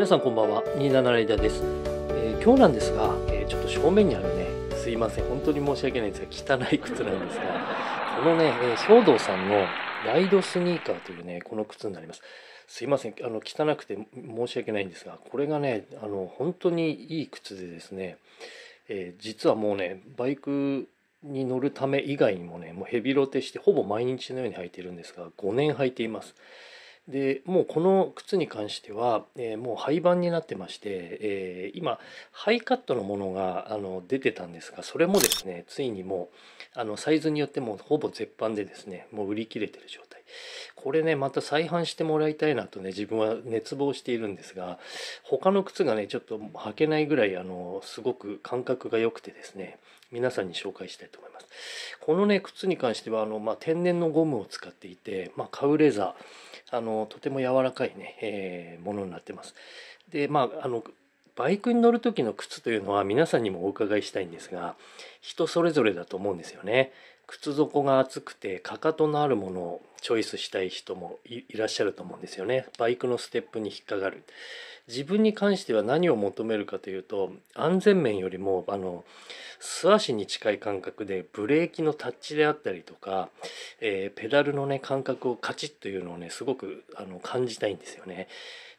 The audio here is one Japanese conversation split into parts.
皆さんこんばんは27ライダーです、えー、今日なんですが、えー、ちょっと正面にあるねすいません本当に申し訳ないんですが汚い靴なんですが このね、えー、兵さんのライドスニーカーというねこの靴になりますすいませんあの汚くて申し訳ないんですがこれがねあの本当にいい靴でですね、えー、実はもうねバイクに乗るため以外にもねもうヘビロテしてほぼ毎日のように履いてるんですが5年履いていますでもうこの靴に関しては、えー、もう廃盤になってまして、えー、今ハイカットのものがあの出てたんですがそれもですねついにもうあのサイズによってもほぼ絶版でですねもう売り切れてる状態これねまた再販してもらいたいなとね自分は熱望しているんですが他の靴がねちょっと履けないぐらいあのすごく感覚が良くてですね皆さんに紹介したいと思います。このね、靴に関しては、あの、まあ、天然のゴムを使っていて、まあ、カウレザー、あの、とても柔らかいね、えー、ものになってます。で、まあ、あの、バイクに乗る時の靴というのは皆さんにもお伺いしたいんですが、人それぞれだと思うんですよね。靴底が厚くてかかとのあるものをチョイスしたい人もいらっしゃると思うんですよねバイクのステップに引っかかる自分に関しては何を求めるかというと安全面よりもあの素足に近い感覚でブレーキのタッチであったりとか、えー、ペダルのね感覚をカチッというのをねすごくあの感じたいんですよね。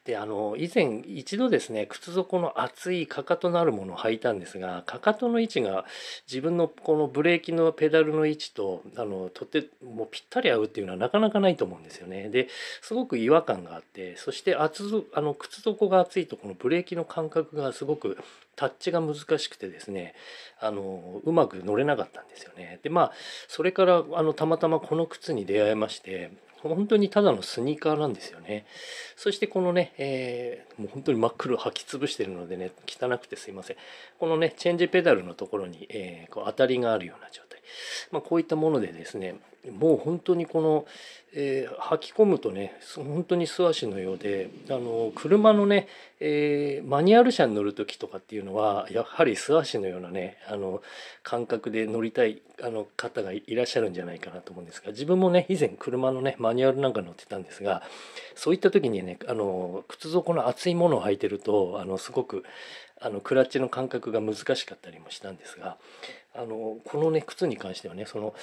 であの以前一度ですね靴底の厚いかかとのあるものを履いたんですがかかとの位置が自分のこのブレーキのペダルの位置とあのとってもうぴったり合うっていうのはなかなかないと思うんですよね。ですごく違和感があってそして厚あの靴底が厚いとこのブレーキの感覚がすごくタッチが難しくてですねあのうまく乗れなかったんですよね。でまあそれからあのたまたまこの靴に出会えまして本当にただのスニーカーなんですよね。そしてこのね、えー、もう本当に真っ黒履き潰してるのでね、汚くてすいません。このね、チェンジペダルのところに、えー、こう当たりがあるような状態。まあ、こういったものでですね、もう本当にこの、えー、吐き込むとね本当に素足のようであの車のね、えー、マニュアル車に乗る時とかっていうのはやはり素足のようなねあの感覚で乗りたいあの方がいらっしゃるんじゃないかなと思うんですが自分もね以前車のねマニュアルなんか乗ってたんですがそういった時にねあの靴底の厚いものを履いてるとあのすごくあのクラッチの感覚が難しかったりもしたんですがあのこのね靴に関してはねその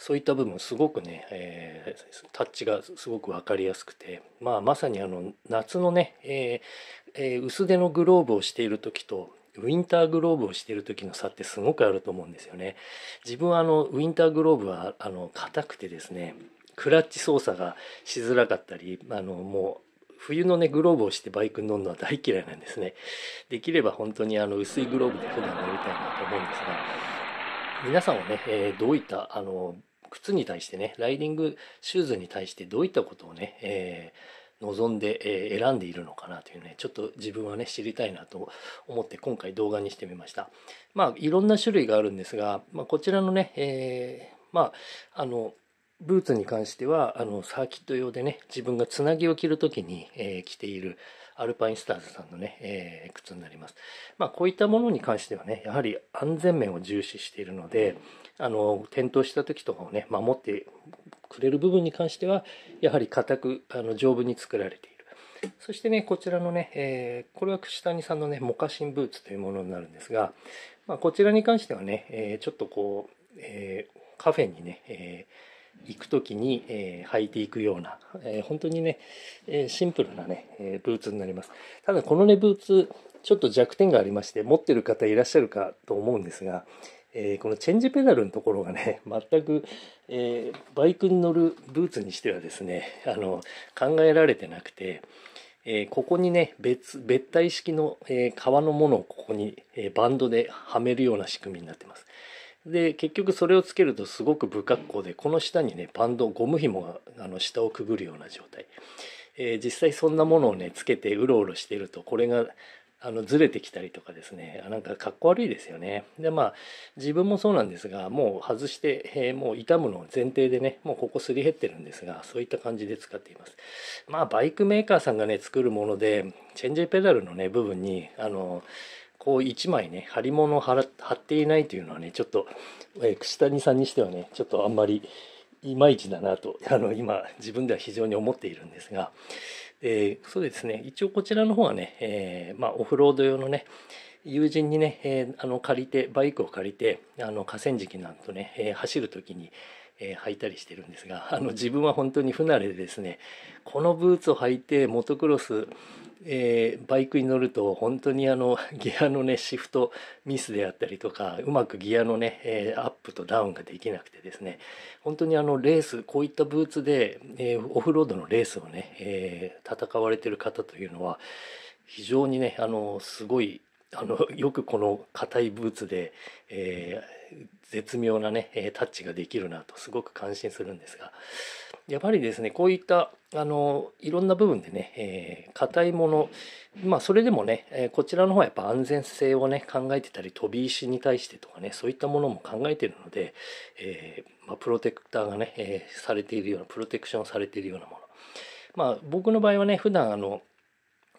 そういった部分すごくね、えー、タッチがすごく分かりやすくて、まあ、まさにあの夏のね、えーえー、薄手のグローブをしている時とウィンターグローブをしている時の差ってすごくあると思うんですよね。自分はあのウィンターグローブはあの硬くてですねクラッチ操作がしづらかったりあのもう冬のねグローブをしてバイクに乗るのは大嫌いなんですねできれば本当にあの薄いグローブで普段乗りたいなと思うんですが皆さんはね、えー、どういったあの靴に対してねライディングシューズに対してどういったことをね、えー、望んで、え選んでいるのかなというねちょっと自分はね知りたいなと思って今回動画にしてみましたまあいろんな種類があるんですが、まあ、こちらのね、えー、まああのブーツに関してはあのサーキット用でね自分がつなぎを着る時に、えー、着ているアルパインスターズさんのね、えー、靴になります。まあこういったものに関してはねやはり安全面を重視しているので、あの転倒した時とかをね守ってくれる部分に関してはやはり硬くあの丈夫に作られているそしてねこちらのね、えー、これは串谷さんのねモカシンブーツというものになるんですが、まあ、こちらに関してはね、えー、ちょっとこう、えー、カフェにね、え行く時に、え履いていくような、え本当にね、えシンプルなね、えブーツになりますただこのねブーツちょっと弱点がありまして持ってる方いらっしゃるかと思うんですがえー、このチェンジペダルのところがね 全く、えー、バイクに乗るブーツにしてはですねあの考えられてなくて、えー、ここにね別別体式の、え革のものをここに、えバンドではめるような仕組みになってます。で結局それをつけるとすごく不格好でこの下にねバンドゴム紐があの下をくぐるような状態。えー、実際そんなものをねつけてうろうろしているとこれがあのずれてきたりとかですねなんかかっこ悪いですよねでまあ自分もそうなんですがもう外して、えー、もう傷むの前提でねもうここすり減ってるんですがそういった感じで使っていますまあバイクメーカーさんがね作るものでチェンジペダルのね部分にあのこう1枚ね貼り物を貼っていないというのはねちょっと、えー、串谷さんにしてはねちょっとあんまりいまいちだなとあの今自分では非常に思っているんですがえー、そうですね一応こちらの方はね、えー、まあ、オフロード用のね、友人にね、えあの借りてバイクを借りてあの河川敷なんとね、え走る時に、え履いたりしてるんですがあの自分は本当に不慣れでですねこのブーツを履いてモトクロスえー、バイクに乗ると本当にあのギアのねシフトミスであったりとかうまくギアのね、えー、アップとダウンができなくてですね本当にあのレースこういったブーツで、えー、オフロードのレースをね、え戦われてる方というのは非常にねあのすごいあのよくこの硬いブーツで、えー、絶妙なねタッチができるなとすごく感心するんですがやはりですねこういったあのいろんな部分でね硬、えー、いものまあそれでもねこちらの方はやっぱ安全性をね考えてたり飛び石に対してとかねそういったものも考えてるので、えー、まあ、プロテクターがね、えされているようなプロテクションされているようなものまあ僕の場合はね普段あの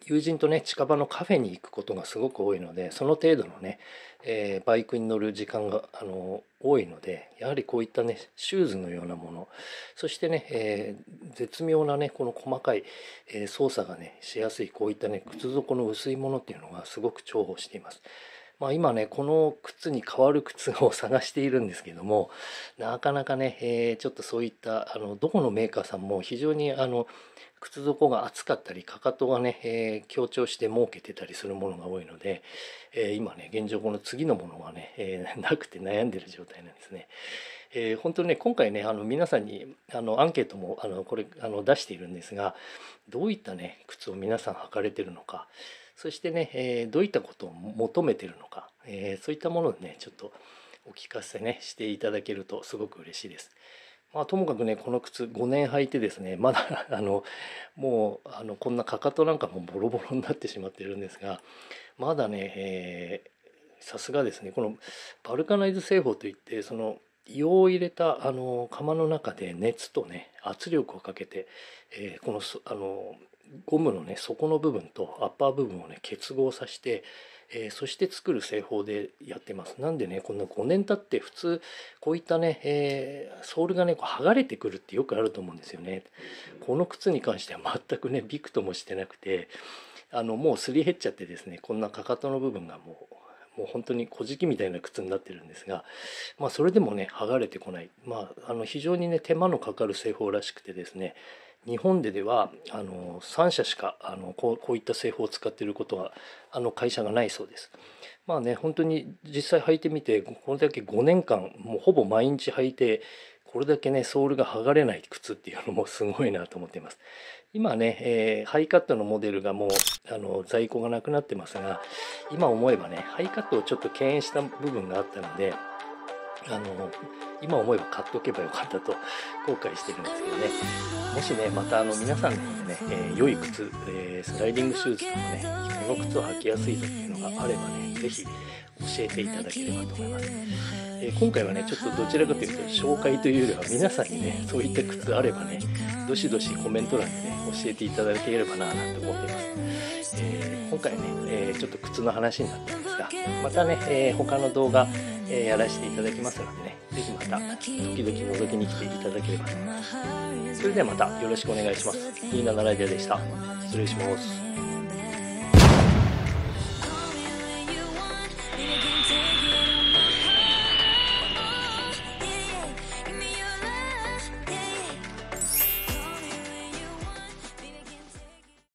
友人とね近場のカフェに行くことがすごく多いのでその程度のね、えー、バイクに乗る時間があの多いのでやはりこういったねシューズのようなものそしてね、えー、絶妙なねこの細かい、えー、操作がねしやすいこういったね靴底の薄いものっていうのがすごく重宝しています。まあ、今ねこの靴に変わる靴を探しているんですけどもなかなかね、えー、ちょっとそういったあのどこのメーカーさんも非常にあの靴底が厚かったりかかとがね、えー、強調して設けてたりするものが多いので、えー、今ね現状この次のものはね、えー、なくて悩んでる状態なんですね。えー、本当にね今回ねあの皆さんにあのアンケートもあのこれあの出しているんですがどういったね靴を皆さん履かれてるのかそしてね、えどういったことを求めてるのか、えそういったものをねちょっとお聞かせねしていただけるとすごく嬉しいです。まあ、ともかくねこの靴5年履いてですねまだあのもうあのこんなかかとなんかもボロボロになってしまってるんですがまだねさすがですねこのバルカナイズ製法といってその硫を入れたあの釜の中で熱とね圧力をかけて、えー、このあのゴムのね底の部分とアッパー部分をね結合させて、えー、そして作る製法でやってますなんでねこんな5年経って普通こういったね、えー、ソールがねこう剥がれてくるってよくあると思うんですよねこの靴に関しては全くねびくともしてなくてあのもうすり減っちゃってですねこんなかかとの部分がもうもう本当に小じきみたいな靴になってるんですが、まあ、それでもね剥がれてこない、まあ、あの非常にね手間のかかる製法らしくてですね日本でではあの3社しかあのこうこういった製法を使っていることはあの会社がないそうです。まあね本当に実際履いてみてこれだけ5年間もうほぼ毎日履いてこれだけねソールが剥がれない靴っていうのもすごいなと思っています。今ね、えー、ハイカットのモデルがもうあの在庫がなくなってますが今思えばねハイカットをちょっと敬遠した部分があったのであの今思えば買っておけばよかったと後悔してるんですけどねもしねまたあの皆さんのね、えー、良い靴、えー、スライディングシューズとかねこの靴を履きやすいというのがあればね是非教えていただければと思います。え今回はねちょっとどちらかというと紹介というよりは皆さんにねそういった靴あればねどしどしコメント欄でね教えていただければななんて思っています、えー、今回ね、えー、ちょっと靴の話になったんですがまたね、えー、他の動画、えやらせていただきますのでね是非また時々覗きに来ていただければと思いますそれではまたよろしくお願いしますみんなならでした失礼します